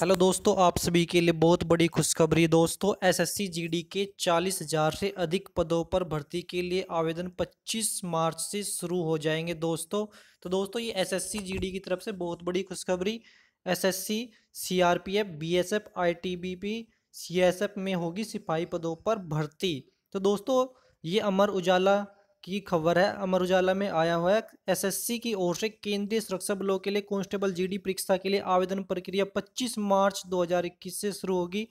hello दोस्तों आप सभी के लिए बहुत बड़ी खुशखबरी दोस्तों एसएससी जीडी के चालीस हजार से अधिक पदों पर भर्ती के लिए आवेदन 25 मार्च से शुरू हो जाएंगे दोस्तों तो दोस्तों ये एसएससी जीडी की तरफ से बहुत बड़ी खुशखबरी SSC CRPF BSF ITBP CSF में होगी सिपाही पदों पर भर्ती तो दोस्तों ये अमर उजाला की खबर है अमर उजाला में आया हुआ है एसएससी की ओर से केंद्रीय सुरक्षा बलों के लिए कांस्टेबल जीडी परीक्षा के लिए आवेदन प्रक्रिया 25 मार्च 2021 से शुरू होगी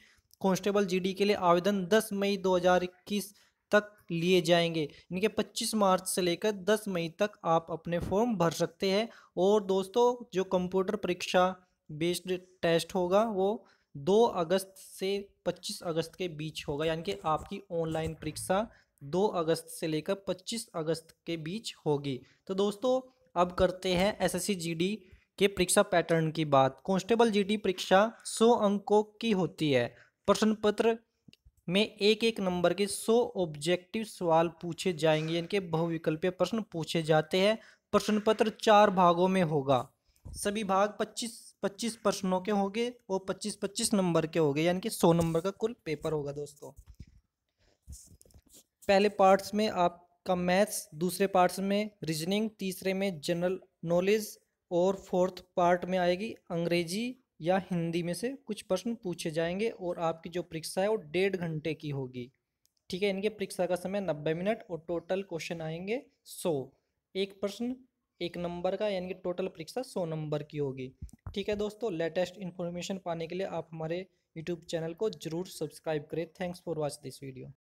कांस्टेबल जीडी के लिए आवेदन 10 मई 2021 तक लिए जाएंगे इनके 25 मार्च से लेकर 10 मई तक आप अपने फॉर्म भर सकते हैं और दोस्तों जो कंप्यूटर परीक्षा बेस्ड टेस्ट होगा वो दो अगस्त से पच्चीस अगस्त के बीच होगा यानी कि आपकी ऑनलाइन परीक्षा दो अगस्त से लेकर पच्चीस अगस्त के बीच होगी तो दोस्तों अब करते हैं एस एस के परीक्षा पैटर्न की बात कॉन्स्टेबल जीडी परीक्षा सौ अंकों की होती है प्रश्न पत्र में एक एक नंबर के सौ ऑब्जेक्टिव सवाल पूछे जाएंगे इनके बहुविकल्पीय प्रश्न पूछे जाते हैं प्रश्न पत्र चार भागों में होगा सभी भाग 25 25 प्रश्नों के होंगे और 25 25 नंबर के होंगे यानी कि 100 नंबर का कुल पेपर होगा दोस्तों पहले पार्ट्स में आपका मैथ्स दूसरे पार्ट्स में रीजनिंग तीसरे में जनरल नॉलेज और फोर्थ पार्ट में आएगी अंग्रेजी या हिंदी में से कुछ प्रश्न पूछे जाएंगे और आपकी जो परीक्षा है वो डेढ़ घंटे की होगी ठीक है इनके परीक्षा का समय नब्बे मिनट और टोटल क्वेश्चन आएंगे सौ एक प्रश्न एक नंबर का यानी कि टोटल परीक्षा सौ नंबर की होगी ठीक है दोस्तों लेटेस्ट इन्फॉर्मेशन पाने के लिए आप हमारे यूट्यूब चैनल को जरूर सब्सक्राइब करें thanks for watch this video